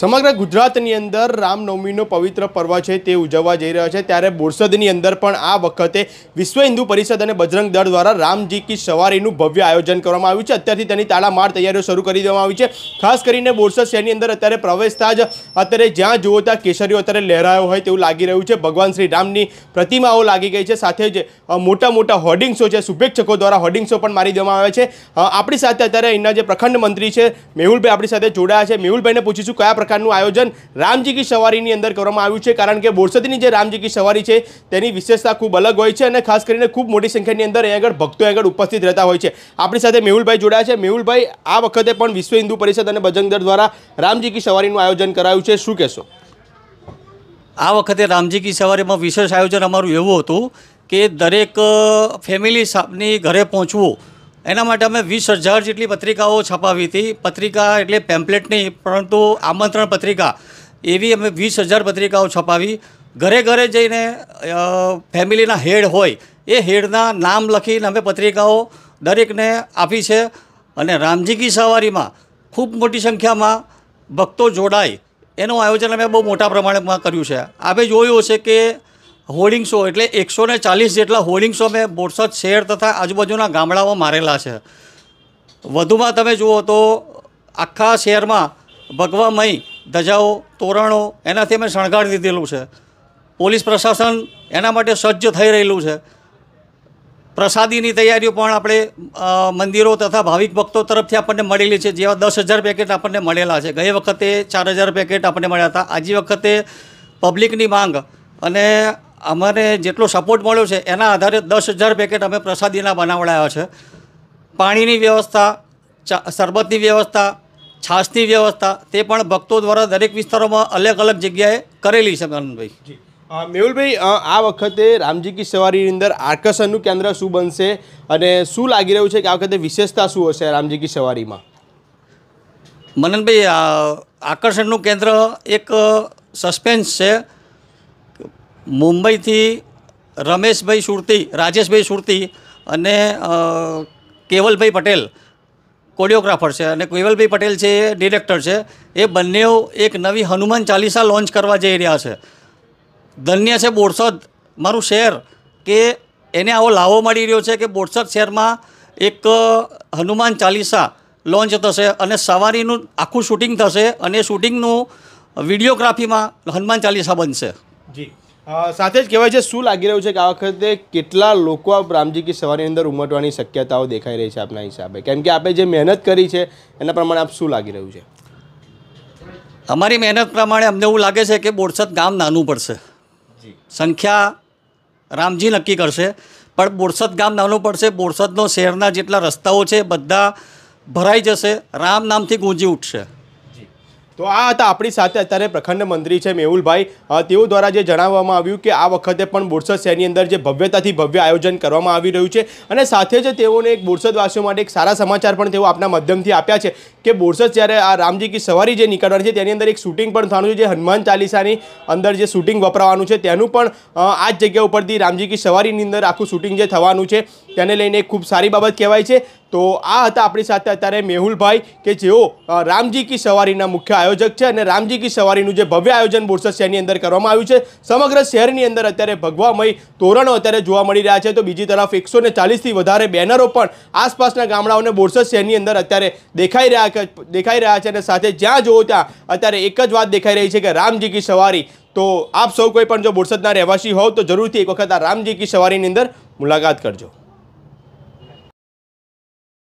સમગ્ર ગુજરાતની અંદર રામનવમીનો પવિત્ર પર્વ છે તે ઉજવવા જઈ રહ્યો છે ત્યારે બોરસદની અંદર પણ આ વખતે વિશ્વ હિન્દુ પરિષદ અને બજરંગ દળ દ્વારા રામજી કી સવારીનું ભવ્ય આયોજન કરવામાં આવ્યું છે અત્યારથી તેની તાળામાર તૈયારીઓ શરૂ કરી દેવામાં આવી છે ખાસ કરીને બોરસદ શહેરની અંદર અત્યારે પ્રવેશતા જ અત્યારે જ્યાં જુઓ ત્યાં કેસરીઓ અત્યારે લહેરાયો હોય તેવું લાગી રહ્યું છે ભગવાન શ્રી રામની પ્રતિમાઓ લાગી ગઈ છે સાથે જ મોટા મોટા હોર્ડિંગ્સો છે શુભેચ્છકો દ્વારા હોર્ડિંગ્સો પણ મારી દેવામાં આવે છે આપણી સાથે અત્યારે અહીંના જે પ્રખંડ મંત્રી છે મેહુલભાઈ આપણી સાથે જોડાયા છે મેહુલભાઈને પૂછીશું કયા પ્રકારનું આયોજન રામજી કી સવારીની અંદર કરવામાં આવ્યું છે કારણ કે બોરસદની જે રામજી કી સવારી છે તેની વિશેષતા ખૂબ અલગ હોય છે અને ખાસ કરીને ખૂબ મોટી સંખ્યાની અંદર એ આગળ ભક્તો આગળ ઉપસ્થિત રહેતા હોય છે આપણી સાથે મેહુલભાઈ જોડાયા છે મેહુલભાઈ આ વખતે પણ વિશ્વ હિન્દુ પરિષદ અને બજરંગદર દ્વારા રામજી કી સવારીનું આયોજન કરાયું છે શું કહેશો આ વખતે રામજી કી સવારીમાં વિશેષ આયોજન અમારું એવું હતું કે દરેક ફેમિલી સાપની ઘરે પહોંચવું એના માટે અમે વીસ હજાર જેટલી પત્રિકાઓ છપાવી હતી પત્રિકા એટલે પેમ્પલેટ નહીં પરંતુ આમંત્રણ પત્રિકા એવી અમે વીસ હજાર પત્રિકાઓ છપાવી ઘરે ઘરે જઈને ફેમિલીના હેડ હોય એ હેડના નામ લખીને અમે પત્રિકાઓ દરેકને આપી છે અને રામજીકી સવારીમાં ખૂબ મોટી સંખ્યામાં ભક્તો જોડાય એનું આયોજન અમે બહુ મોટા પ્રમાણમાં કર્યું છે આપે જોયું છે કે હોર્ડિંગ્સો એટલે એકસો ને ચાલીસ જેટલા હોર્ડિંગ્સો મેં બોરસદ શહેર તથા આજુબાજુના ગામડાઓમાં મારેલા છે વધુમાં તમે જુઓ તો આખા શહેરમાં ભગવામય ધજાઓ તોરણો એનાથી અમે શણગારી દીધેલું છે પોલીસ પ્રશાસન એના માટે સજ્જ થઈ રહેલું છે પ્રસાદીની તૈયારીઓ પણ આપણે મંદિરો તથા ભાવિક ભક્તો તરફથી આપણને મળેલી છે જેવા દસ હજાર પેકેટ આપણને મળેલા છે ગઈ વખતે ચાર હજાર પેકેટ આપણને મળ્યા હતા આજી વખતે પબ્લિકની માંગ અને અમારે જેટલો સપોર્ટ મળ્યો છે એના આધારે દસ હજાર પેકેટ અમે પ્રસાદીના બનાવડાયા છે પાણીની વ્યવસ્થા શરબતની વ્યવસ્થા છાશની વ્યવસ્થા તે પણ ભક્તો દ્વારા દરેક વિસ્તારોમાં અલગ અલગ જગ્યાએ કરેલી છે આનંદભાઈ મેહુલભાઈ આ વખતે રામજી કી સવારીની અંદર આકર્ષણનું કેન્દ્ર શું બનશે અને શું લાગી રહ્યું છે કે આ વખતે વિશેષતા શું હશે રામજી કી સવારીમાં મનનભાઈ આકર્ષણનું કેન્દ્ર એક સસ્પેન્સ છે મુંબઈથી રમેશભાઈ સુરતી રાજેશભાઈ સુરતી અને કેવલભાઈ પટેલ કોરિયોગ્રાફર છે અને કેવલભાઈ પટેલ છે એ ડિરેક્ટર છે એ બંને એક નવી હનુમાન ચાલીસા લોન્ચ કરવા જઈ રહ્યા છે ધન્ય છે બોરસદ મારું શહેર કે એને આવો લાવો મળી રહ્યો છે કે બોરસદ શહેરમાં એક હનુમાન ચાલીસા લોન્ચ થશે અને સવારીનું આખું શૂટિંગ થશે અને શૂટિંગનું વિડીયોગ્રાફીમાં હનુમાન ચાલીસા બનશે જી સાથે જ કહેવાય છે શું લાગી રહ્યું છે કે આ વખતે કેટલા લોકો રામજી કી સવારી અંદર ઉમટવાની શક્યતાઓ દેખાઈ રહી છે આપના હિસાબે કેમ કે આપે જે મહેનત કરી છે એના પ્રમાણે આપ શું લાગી રહ્યું છે અમારી મહેનત પ્રમાણે અમને એવું લાગે છે કે બોરસદ ગામ નાનું પડશે સંખ્યા રામજી નક્કી કરશે પણ બોરસદ ગામ નાનું પડશે બોરસદનો શહેરના જેટલા રસ્તાઓ છે બધા ભરાઈ જશે રામ નામથી ગુંજી ઉઠશે તો આ હતા આપણી સાથે અત્યારે પ્રખંડ મંત્રી છે મેહુલભાઈ તેઓ દ્વારા જે જણાવવામાં આવ્યું કે આ વખતે પણ બોરસદ શહેરની અંદર જે ભવ્યતાથી ભવ્ય આયોજન કરવામાં આવી રહ્યું છે અને સાથે જ તેઓને એક બોરસદવાસીઓ માટે એક સારા સમાચાર પણ તેઓ આપના માધ્યમથી આપ્યા છે કે બોરસદ જ્યારે આ રામજી કી સવારી જે નીકળવાની છે તેની અંદર એક શૂટિંગ પણ થવાનું છે જે હનુમાન ચાલીસાની અંદર જે શૂટિંગ વપરાવાનું છે તેનું પણ આ જ જગ્યા ઉપરથી રામજી કી સવારીની અંદર આખું શૂટિંગ જે થવાનું છે તેને લઈને ખૂબ સારી બાબત કહેવાય છે તો આ હતા આપણી સાથે અત્યારે મેહુલભાઈ કે જેઓ રામજી કી સવારીના મુખ્ય આયોજક છે અને રામજી કી સવારીનું જે ભવ્ય આયોજન બોરસદ શહેરની અંદર કરવામાં આવ્યું છે સમગ્ર શહેરની અંદર અત્યારે ભગવામય તોરણો અત્યારે જોવા મળી રહ્યા છે તો બીજી તરફ એકસો ને ચાલીસથી વધારે બેનરો પણ આસપાસના ગામડાઓને બોરસદ શહેરની અંદર અત્યારે દેખાઈ રહ્યા દેખાઈ રહ્યા છે અને સાથે જ્યાં જુઓ ત્યાં અત્યારે એક જ વાત દેખાઈ રહી છે કે રામજી કી સવારી તો આપ સૌ કોઈ પણ જો બોરસદના રહેવાસી હોવ તો જરૂરથી એક વખત આ રામજી કી સવારીની અંદર મુલાકાત કરજો